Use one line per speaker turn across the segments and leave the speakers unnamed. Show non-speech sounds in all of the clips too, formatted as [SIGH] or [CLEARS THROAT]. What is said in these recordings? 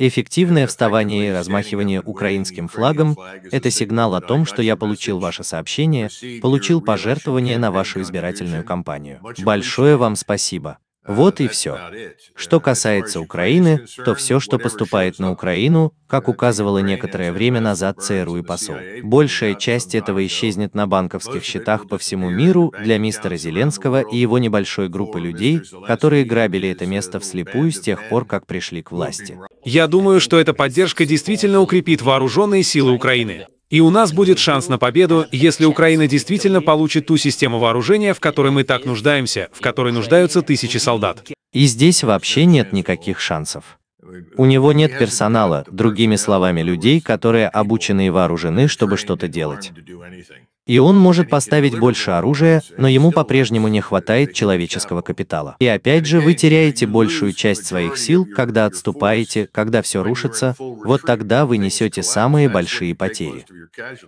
Эффективное вставание и размахивание украинским флагом – это сигнал о том, что я получил ваше сообщение, получил пожертвование на вашу избирательную кампанию. Большое вам спасибо. Вот и все. Что касается Украины, то все, что поступает на Украину, как указывало некоторое время назад ЦРУ и посол, большая часть этого исчезнет на банковских счетах по всему миру для мистера Зеленского и его небольшой группы людей, которые грабили это место вслепую с тех пор, как пришли к власти.
Я думаю, что эта поддержка действительно укрепит вооруженные силы Украины. И у нас будет шанс на победу, если Украина действительно получит ту систему вооружения, в которой мы так нуждаемся, в которой нуждаются тысячи солдат. И здесь вообще нет никаких шансов. У
него нет персонала, другими словами, людей, которые обучены и вооружены, чтобы что-то делать и он может поставить больше оружия, но ему по-прежнему не хватает человеческого капитала. И опять же, вы теряете большую часть своих сил, когда отступаете, когда все рушится, вот тогда вы несете самые большие потери.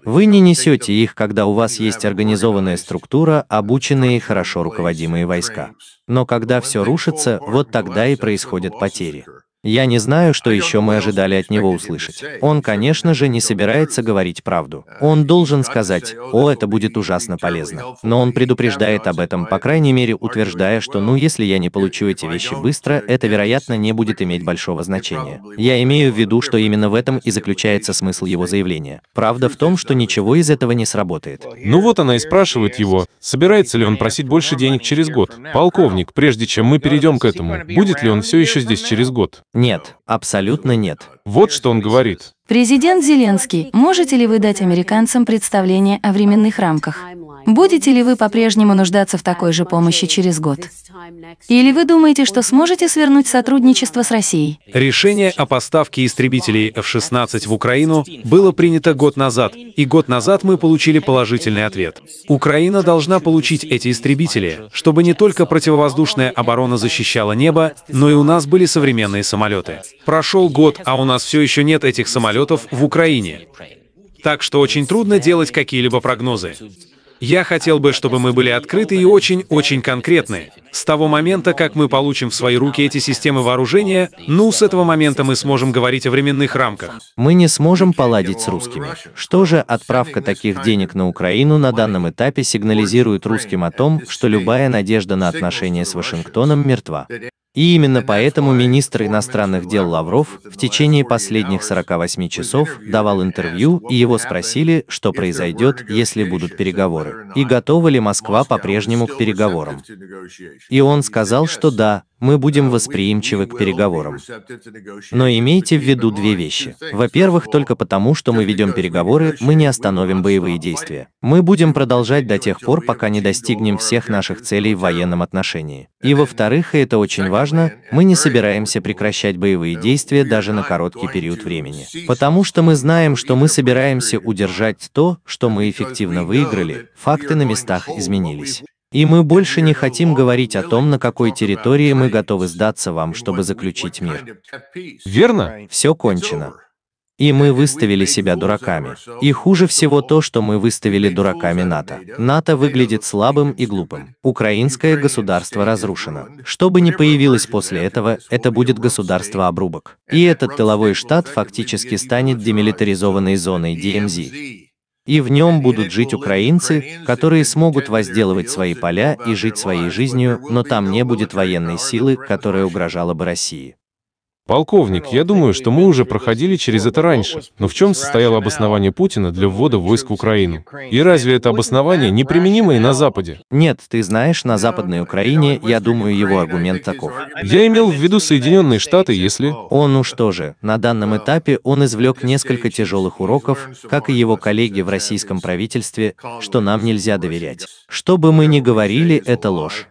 Вы не несете их, когда у вас есть организованная структура, обученные и хорошо руководимые войска. Но когда все рушится, вот тогда и происходят потери. Я не знаю, что а еще мы ожидали от него услышать. Он, конечно же, не собирается говорить правду. А он должен сказать, о, это будет ужасно полезно. Но он предупреждает об этом, по крайней мере, утверждая, что ну, если я не получу эти вещи быстро, это, вероятно, не будет иметь большого значения. Я имею в виду, что именно в этом и заключается смысл его заявления. Правда в том, что ничего из
этого не сработает. Ну вот она и спрашивает его, собирается ли он просить больше денег через год. Полковник, прежде чем мы перейдем к этому, будет ли он все еще здесь через год? Нет, абсолютно нет. Вот что он говорит.
Президент Зеленский, можете ли вы дать американцам представление о временных рамках? Будете ли вы по-прежнему нуждаться в такой же помощи через год? Или вы думаете, что сможете свернуть сотрудничество с Россией?
Решение о поставке истребителей F-16 в Украину было принято год назад, и год назад мы получили положительный ответ. Украина должна получить эти истребители,
чтобы не только
противовоздушная оборона защищала небо, но и у нас были современные самолеты. Прошел год, а у нас все еще нет этих самолетов, самолетов в Украине. Так что очень трудно делать какие-либо прогнозы. Я хотел бы, чтобы мы были открыты и очень-очень конкретны, с того момента, как мы получим в свои руки эти системы вооружения, ну, с этого момента мы сможем говорить о временных рамках.
Мы не сможем поладить с русскими. Что же отправка таких денег на Украину на данном этапе сигнализирует русским о том, что любая надежда на отношения с Вашингтоном мертва. И именно поэтому министр иностранных дел Лавров в течение последних 48 часов давал интервью, и его спросили, что произойдет, если будут переговоры, и готова ли Москва по-прежнему к переговорам. И он сказал, что да, мы будем восприимчивы к переговорам. Но имейте в виду две вещи. Во-первых, только потому, что мы ведем переговоры, мы не остановим боевые действия. Мы будем продолжать до тех пор, пока не достигнем всех наших целей в военном отношении. И во-вторых, и это очень важно, мы не собираемся прекращать боевые действия даже на короткий период времени. Потому что мы знаем, что мы собираемся удержать то, что мы эффективно выиграли, факты на местах изменились. И мы больше не хотим говорить о том, на какой территории мы готовы сдаться вам, чтобы заключить мир. Верно? Все кончено. И мы выставили себя дураками. И хуже всего то, что мы выставили дураками НАТО. НАТО выглядит слабым и глупым. Украинское государство разрушено. Что бы ни появилось после этого, это будет государство-обрубок. И этот тыловой штат фактически станет демилитаризованной зоной DMZ. И в нем будут жить украинцы, которые смогут возделывать свои поля и жить своей жизнью,
но там не будет военной силы, которая угрожала бы России. Полковник, я думаю, что мы уже проходили через это раньше. Но в чем состояло обоснование Путина для ввода войск в Украину? И разве это обоснование неприменимо и на Западе? Нет, ты знаешь, на Западной Украине,
я думаю, его аргумент таков. Я имел в виду Соединенные Штаты, если... Он уж тоже. На данном этапе он извлек несколько тяжелых уроков, как и его коллеги в российском правительстве, что нам нельзя доверять. Что бы мы ни говорили, это ложь.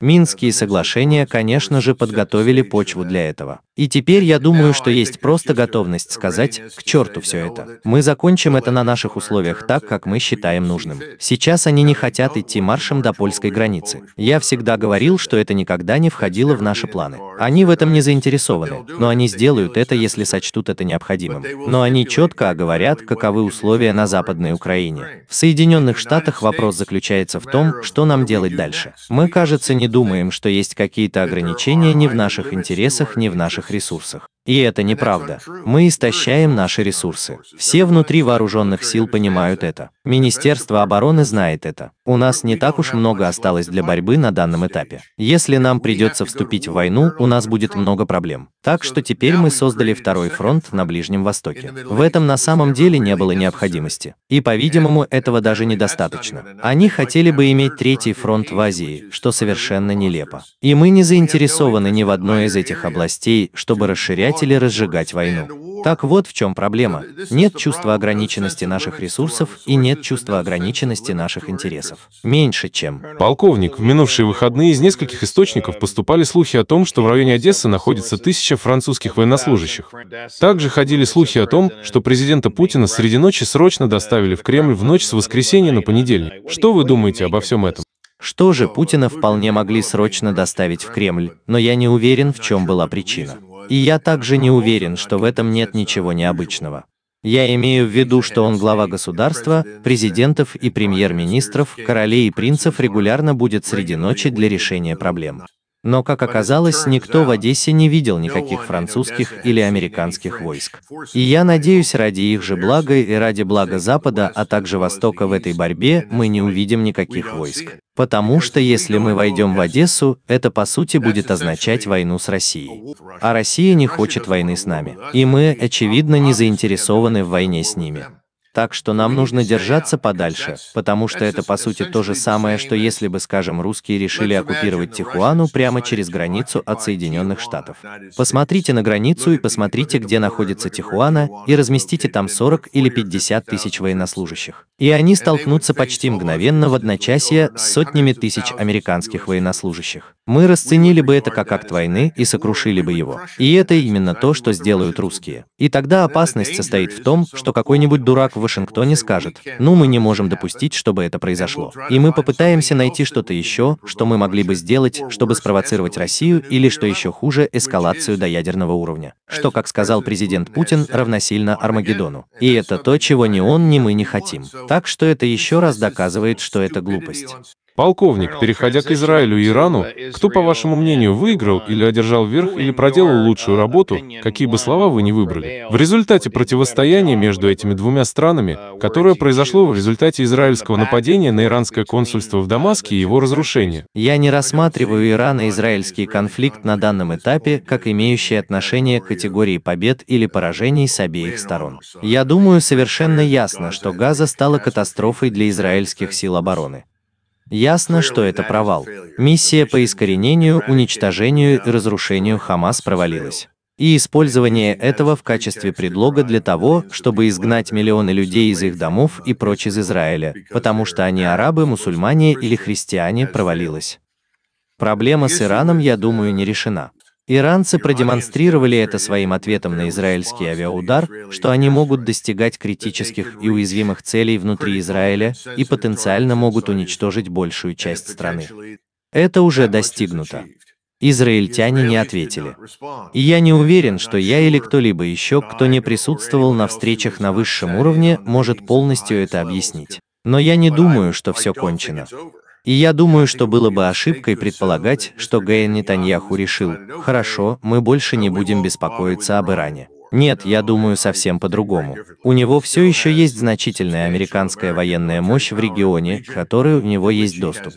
Минские соглашения, конечно же, подготовили почву для этого. И теперь я думаю, что есть просто готовность сказать, к черту все это. Мы закончим это на наших условиях так, как мы считаем нужным. Сейчас они не хотят идти маршем до польской границы. Я всегда говорил, что это никогда не входило в наши планы. Они в этом не заинтересованы, но они сделают это, если сочтут это необходимым. Но они четко оговорят, каковы условия на Западной Украине. В Соединенных Штатах вопрос заключается в том, что нам делать дальше. Мы, кажется, не думаем, что есть какие-то ограничения ни в наших интересах, ни в наших наших ресурсах. И это неправда. Мы истощаем наши ресурсы. Все внутри вооруженных сил понимают это. Министерство обороны знает это. У нас не так уж много осталось для борьбы на данном этапе. Если нам придется вступить в войну, у нас будет много проблем. Так что теперь мы создали второй фронт на Ближнем Востоке. В этом на самом деле не было необходимости. И, по-видимому, этого даже недостаточно. Они хотели бы иметь третий фронт в Азии, что совершенно нелепо. И мы не заинтересованы ни в одной из этих областей, чтобы расширять хотели разжигать войну. Так вот в чем проблема. Нет чувства ограниченности наших ресурсов и нет
чувства ограниченности наших интересов. Меньше чем. Полковник, в минувшие выходные из нескольких источников поступали слухи о том, что в районе Одессы находится тысяча французских военнослужащих. Также ходили слухи о том, что президента Путина среди ночи срочно доставили в Кремль в ночь с воскресенья на понедельник. Что вы думаете обо всем этом? Что же, Путина вполне могли срочно
доставить в Кремль, но я не уверен, в чем была причина. И я также не уверен, что в этом нет ничего необычного. Я имею в виду, что он глава государства, президентов и премьер-министров, королей и принцев регулярно будет среди ночи для решения проблем. Но, как оказалось, никто в Одессе не видел никаких французских или американских войск. И я надеюсь, ради их же блага и ради блага Запада, а также Востока в этой борьбе, мы не увидим никаких войск. Потому что если мы войдем в Одессу, это по сути будет означать войну с Россией. А Россия не хочет войны с нами. И мы, очевидно, не заинтересованы в войне с ними. Так что нам нужно держаться подальше, потому что это по сути то же самое, что если бы, скажем, русские решили оккупировать Тихуану прямо через границу от Соединенных Штатов. Посмотрите на границу и посмотрите, где находится Тихуана, и разместите там 40 или 50 тысяч военнослужащих. И они столкнутся почти мгновенно в одночасье с сотнями тысяч американских военнослужащих. Мы расценили бы это как акт войны и сокрушили бы его. И это именно то, что сделают русские. И тогда опасность состоит в том, что какой-нибудь дурак в Вашингтоне скажет, ну мы не можем допустить, чтобы это произошло. И мы попытаемся найти что-то еще, что мы могли бы сделать, чтобы спровоцировать Россию или, что еще хуже, эскалацию до ядерного уровня. Что, как сказал президент Путин, равносильно Армагеддону. И это то, чего ни он, ни мы не хотим. Так что это
еще раз доказывает, что это глупость. Полковник, переходя к Израилю и Ирану, кто, по вашему мнению, выиграл или одержал верх или проделал лучшую работу, какие бы слова вы ни выбрали? В результате противостояния между этими двумя странами, uh, которое произошло в результате израильского нападения на иранское консульство в Дамаске и его разрушения. Я не рассматриваю
Иран и израильский конфликт на данном этапе как имеющий отношение к категории побед или поражений с обеих сторон. Я думаю, совершенно ясно, что Газа стала катастрофой для израильских сил обороны. Ясно, что это провал. Миссия по искоренению, уничтожению и разрушению Хамас провалилась. И использование этого в качестве предлога для того, чтобы изгнать миллионы людей из их домов и прочь из Израиля, потому что они арабы, мусульмане или христиане, провалилось. Проблема с Ираном, я думаю, не решена. Иранцы продемонстрировали это своим ответом на израильский авиаудар, что они могут достигать критических и уязвимых целей внутри Израиля и потенциально могут уничтожить большую часть страны. Это уже достигнуто. Израильтяне не ответили. И я не уверен, что я или кто-либо еще, кто не присутствовал на встречах на высшем уровне, может полностью это объяснить. Но я не думаю, что все кончено. И я думаю, что было бы ошибкой предполагать, что Гейн Нетаньяху решил, хорошо, мы больше не будем беспокоиться об Иране. Нет, я думаю совсем по-другому. У него все еще есть значительная американская военная мощь в регионе, к которой у него есть доступ.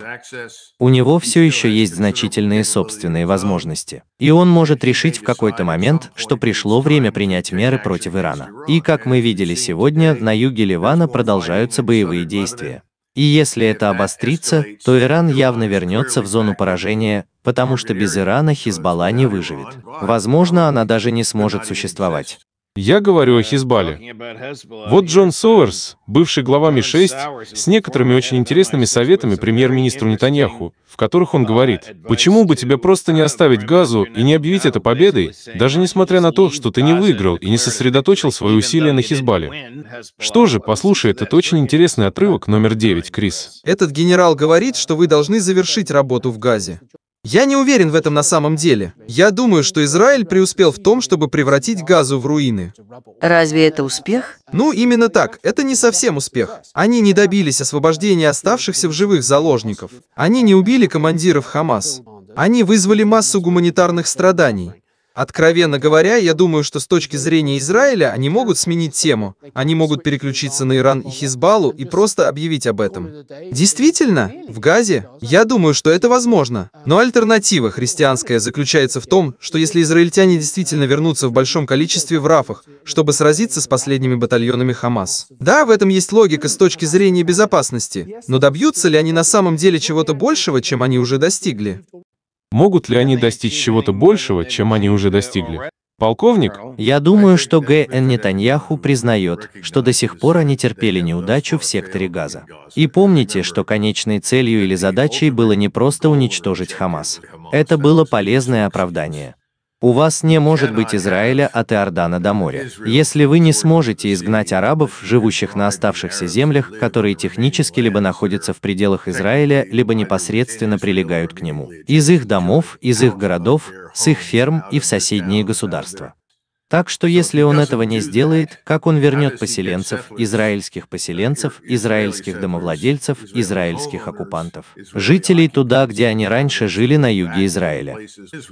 У него все еще есть значительные собственные возможности. И он может решить в какой-то момент, что пришло время принять меры против Ирана. И как мы видели сегодня, на юге Ливана продолжаются боевые действия. И если это обострится, то Иран явно вернется в зону поражения, потому что без Ирана Хизбалла не выживет. Возможно, она даже не сможет существовать.
Я говорю о Хизбале. Вот Джон Соуэрс, бывший глава МИ-6, с некоторыми очень интересными советами премьер-министру Нетаньяху, в которых он говорит, «Почему бы тебе просто не оставить газу и не объявить это победой, даже несмотря на то, что ты не выиграл и не сосредоточил свои усилия на Хизбале?» Что же, послушай, этот очень интересный отрывок номер 9, Крис.
Этот генерал говорит, что вы должны завершить работу в газе. Я не уверен в этом на самом деле. Я думаю, что Израиль преуспел в том, чтобы превратить Газу в руины. Разве это успех? Ну, именно так. Это не совсем успех. Они не добились освобождения оставшихся в живых заложников. Они не убили командиров Хамас. Они вызвали массу гуманитарных страданий. Откровенно говоря, я думаю, что с точки зрения Израиля они могут сменить тему. Они могут переключиться на Иран и Хизбалу и просто объявить об этом. Действительно, в Газе, я думаю, что это возможно. Но альтернатива христианская заключается в том, что если израильтяне действительно вернутся в большом количестве в Рафах, чтобы сразиться с последними батальонами Хамас. Да, в этом есть логика с точки зрения безопасности, но добьются ли они на самом деле чего-то большего, чем они уже достигли? Могут ли они достичь чего-то большего, чем они уже достигли? Полковник? Я думаю,
что Г.Н. Нетаньяху признает, что до сих пор они терпели неудачу в секторе Газа. И помните, что конечной целью или задачей было не просто уничтожить Хамас. Это было полезное оправдание. У вас не может быть Израиля от Иордана до моря. Если вы не сможете изгнать арабов, живущих на оставшихся землях, которые технически либо находятся в пределах Израиля, либо непосредственно прилегают к нему. Из их домов, из их городов, с их ферм и в соседние государства. Так что если он этого не сделает, как он вернет поселенцев, израильских поселенцев, израильских домовладельцев, израильских оккупантов, жителей туда, где они раньше жили на юге Израиля?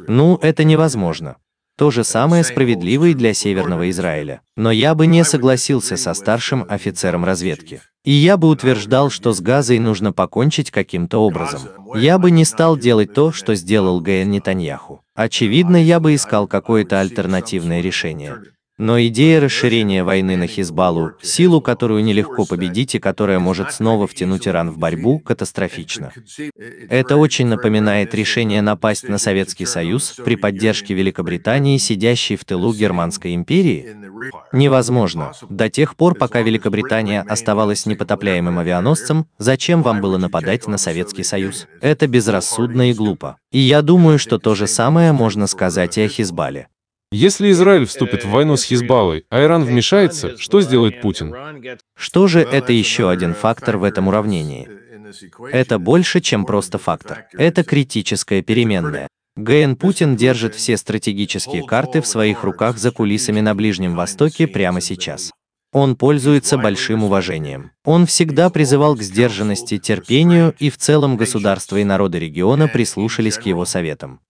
Ну, это невозможно. То же самое справедливо и для Северного Израиля. Но я бы не согласился со старшим офицером разведки. И я бы утверждал, что с Газой нужно покончить каким-то образом. Я бы не стал делать то, что сделал Гаэн Нетаньяху. Очевидно, я бы искал какое-то альтернативное решение. Но идея расширения войны на Хизбаллу, силу, которую нелегко победить и которая может снова втянуть Иран в борьбу, катастрофична. Это очень напоминает решение напасть на Советский Союз при поддержке Великобритании, сидящей в тылу Германской империи. Невозможно. До тех пор, пока Великобритания оставалась непотопляемым авианосцем, зачем вам было нападать на Советский Союз? Это безрассудно и глупо. И я думаю, что то же самое можно сказать и о Хизбале. Если Израиль вступит в войну с Хизбаллой, а Иран вмешается, что сделает Путин? Что же это еще один фактор в этом уравнении? Это больше, чем просто фактор. Это критическая переменная. ГН Путин держит все стратегические карты в своих руках за кулисами на Ближнем Востоке прямо сейчас он пользуется большим уважением. Он всегда призывал к сдержанности, терпению, и в целом государство и народы региона прислушались к его советам.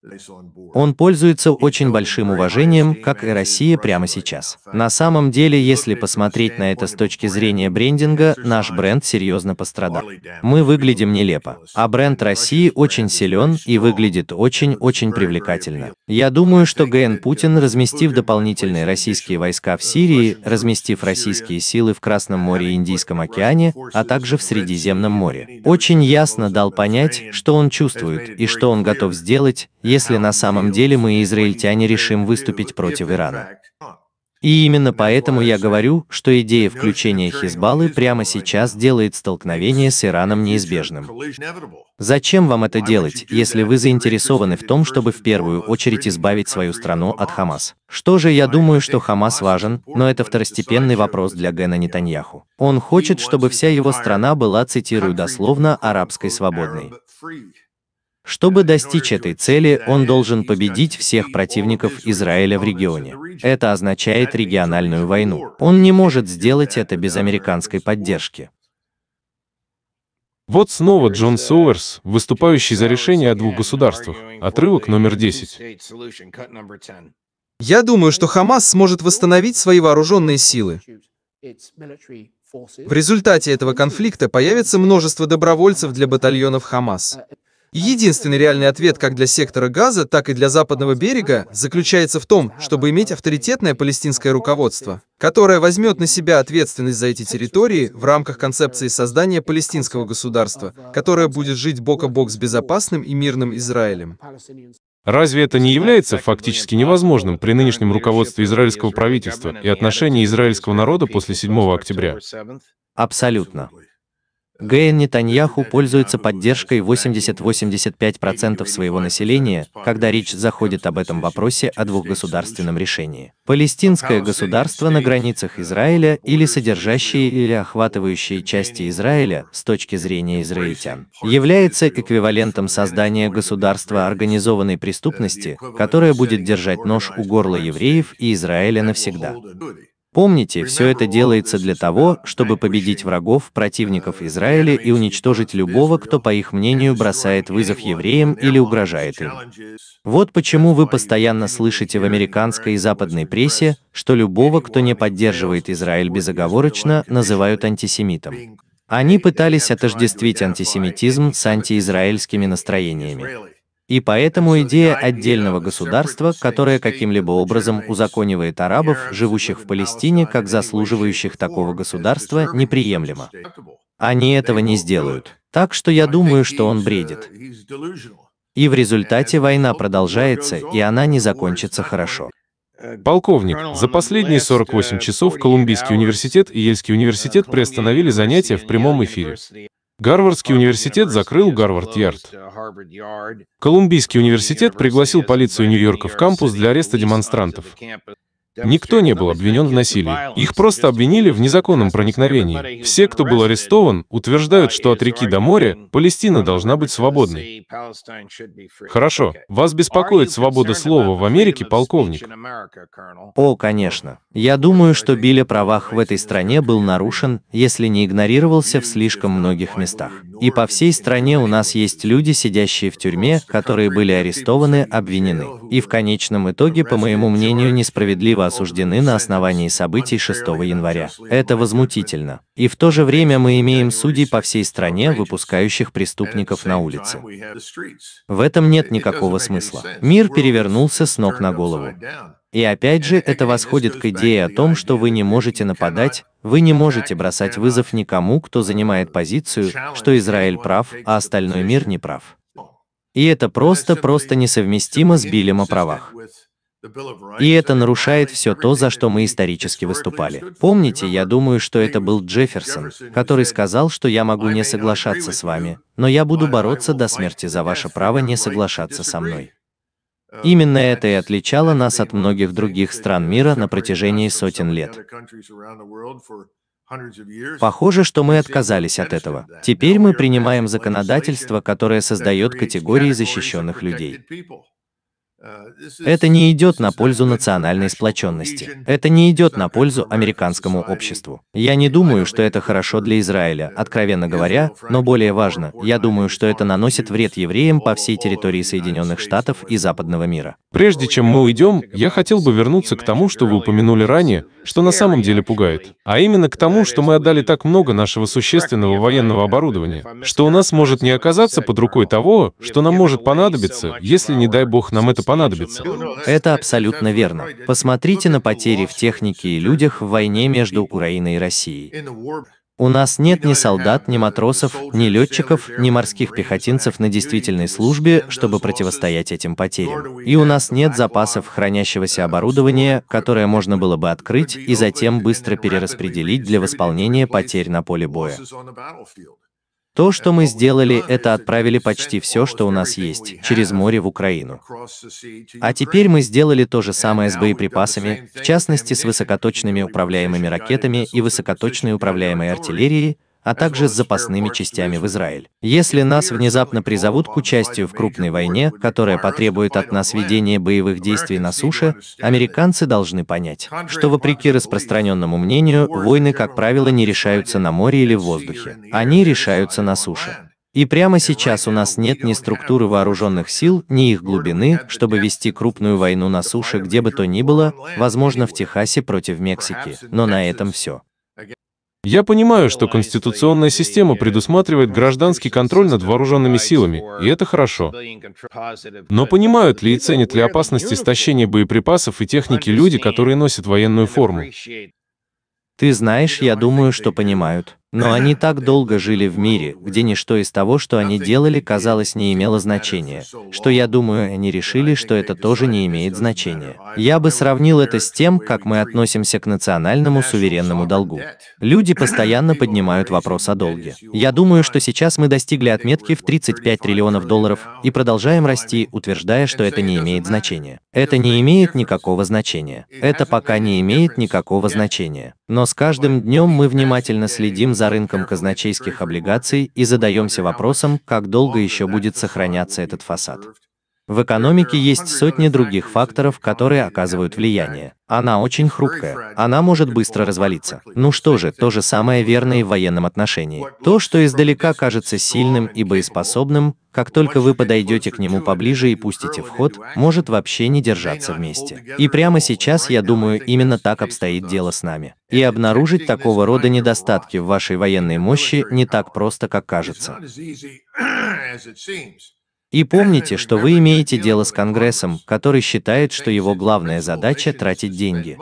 Он пользуется очень большим уважением, как и Россия прямо сейчас. На самом деле, если посмотреть на это с точки зрения брендинга, наш бренд серьезно пострадал. Мы выглядим нелепо, а бренд России очень силен и выглядит очень-очень привлекательно. Я думаю, что Ген Путин, разместив дополнительные российские войска в Сирии, разместив российские российские силы в Красном море и Индийском океане, а также в Средиземном море. Очень ясно дал понять, что он чувствует и что он готов сделать, если на самом деле мы, израильтяне, решим выступить против Ирана. И именно поэтому я говорю, что идея включения Хизбаллы прямо сейчас делает столкновение с Ираном неизбежным. Зачем вам это делать, если вы заинтересованы в том, чтобы в первую очередь избавить свою страну от Хамас? Что же я думаю, что Хамас важен, но это второстепенный вопрос для Гена Нетаньяху. Он хочет, чтобы вся его страна была, цитирую дословно, арабской свободной. Чтобы достичь этой цели, он должен победить всех противников Израиля в регионе. Это означает региональную войну. Он не может сделать это без американской поддержки.
Вот снова Джон Соуэрс, выступающий за решение о двух государствах. Отрывок номер 10.
Я думаю, что Хамас сможет восстановить свои вооруженные силы. В результате этого конфликта появится множество добровольцев для батальонов Хамас. Единственный реальный ответ как для сектора Газа, так и для западного берега заключается в том, чтобы иметь авторитетное палестинское руководство, которое возьмет на себя ответственность за эти территории в рамках концепции создания палестинского государства, которое будет жить бок о бок с безопасным и мирным Израилем.
Разве это не является фактически невозможным при нынешнем руководстве израильского правительства и отношении израильского народа после 7 октября? Абсолютно.
Гейн Нетаньяху пользуется поддержкой 80-85% своего населения, когда речь заходит об этом вопросе о двухгосударственном решении. Палестинское государство на границах Израиля или содержащие или охватывающие части Израиля, с точки зрения израильтян, является эквивалентом создания государства организованной преступности, которое будет держать нож у горла евреев и Израиля навсегда. Помните, все это делается для того, чтобы победить врагов, противников Израиля и уничтожить любого, кто, по их мнению, бросает вызов евреям или угрожает им. Вот почему вы постоянно слышите в американской и западной прессе, что любого, кто не поддерживает Израиль безоговорочно, называют антисемитом. Они пытались отождествить антисемитизм с антиизраильскими настроениями. И поэтому идея отдельного государства, которое каким-либо образом узаконивает арабов, живущих в Палестине, как заслуживающих такого государства, неприемлема. Они этого не сделают. Так что я думаю, что он uh, бредит. И в результате война продолжается, и она не закончится хорошо.
Полковник, за последние 48 uh, часов Колумбийский университет и Ельский uh, университет приостановили занятия в прямом эфире. Гарвардский университет закрыл Гарвард-Ярд. Колумбийский университет пригласил полицию Нью-Йорка в кампус для ареста демонстрантов. Никто не был обвинен в насилии. Их просто обвинили в незаконном проникновении. Все, кто был арестован, утверждают, что от реки до моря Палестина должна быть свободной. Хорошо. Вас беспокоит свобода слова в Америке, полковник? О, конечно. Я
думаю, что Билли о правах в этой стране был нарушен, если не игнорировался в слишком многих местах. И по всей стране у нас есть люди, сидящие в тюрьме, которые были арестованы, обвинены. И в конечном итоге, по моему мнению, несправедливо осуждены на основании событий 6 января. Это возмутительно. И в то же время мы имеем судей по всей стране, выпускающих преступников на улице. В этом нет никакого смысла. Мир перевернулся с ног на голову. И опять же, это восходит к идее о том, что вы не можете нападать, вы не можете бросать вызов никому, кто занимает позицию, что Израиль прав, а остальной мир не прав. И это просто-просто несовместимо с Билем о правах. И это нарушает все то, за что мы исторически выступали. Помните, я думаю, что это был Джефферсон, который сказал, что я могу не соглашаться с вами, но я буду бороться до смерти за ваше право не соглашаться со мной. Именно это и отличало нас от многих других стран мира на протяжении сотен лет. Похоже, что мы отказались от этого. Теперь мы принимаем законодательство, которое создает категории защищенных людей. Это не идет на пользу национальной сплоченности. Это не идет на пользу американскому обществу. Я не думаю, что это хорошо для Израиля, откровенно говоря, но более важно, я думаю, что это наносит вред евреям по всей территории Соединенных Штатов и западного мира.
Прежде чем мы уйдем, я хотел бы вернуться к тому, что вы упомянули ранее, что на самом деле пугает. А именно к тому, что мы отдали так много нашего существенного военного оборудования, что у нас может не оказаться под рукой того, что нам может понадобиться, если, не дай бог, нам это понадобится понадобится. Это абсолютно верно. Посмотрите на потери в технике
и людях в войне между Украиной и Россией. У нас нет ни солдат, ни матросов, ни летчиков, ни морских пехотинцев на действительной службе, чтобы противостоять этим потерям. И у нас нет запасов хранящегося оборудования, которое можно было бы открыть и затем быстро перераспределить для восполнения потерь на поле боя. То, что мы сделали, это отправили почти все, что у нас есть, через море в Украину. А теперь мы сделали то же самое с боеприпасами, в частности с высокоточными управляемыми ракетами и высокоточной управляемой артиллерией, а также с запасными частями в Израиль. Если нас внезапно призовут к участию в крупной войне, которая потребует от нас ведения боевых действий на суше, американцы должны понять, что вопреки распространенному мнению, войны, как правило, не решаются на море или в воздухе. Они решаются на суше. И прямо сейчас у нас нет ни структуры вооруженных сил, ни их глубины, чтобы вести крупную войну на суше где бы то ни было, возможно в Техасе против
Мексики, но на этом все. Я понимаю, что конституционная система предусматривает гражданский контроль над вооруженными силами, и это хорошо. Но понимают ли и ценят ли опасность истощения боеприпасов и техники люди, которые носят военную форму? Ты знаешь, я думаю, что понимают. Но они так долго жили в
мире, где ничто из того, что они делали, казалось, не имело значения, что я думаю, они решили, что это тоже не имеет значения. Я бы сравнил это с тем, как мы относимся к национальному суверенному долгу. Люди постоянно поднимают вопрос о долге. Я думаю, что сейчас мы достигли отметки в 35 триллионов долларов и продолжаем расти, утверждая, что это не имеет значения. Это не имеет никакого значения. Это пока не имеет никакого значения. Но с каждым днем мы внимательно следим за за рынком казначейских облигаций и задаемся вопросом, как долго еще будет сохраняться этот фасад. В экономике есть сотни других факторов, которые оказывают влияние. Она очень хрупкая. Она может быстро развалиться. Ну что же, то же самое верно и в военном отношении. То, что издалека кажется сильным и боеспособным, как только вы подойдете к нему поближе и пустите вход, может вообще не держаться вместе. И прямо сейчас, я думаю, именно так обстоит дело с нами. И обнаружить такого рода недостатки в вашей военной мощи не так просто, как кажется. [CLEARS THROAT] И помните, что вы имеете дело с Конгрессом, который считает, что его главная задача – тратить деньги.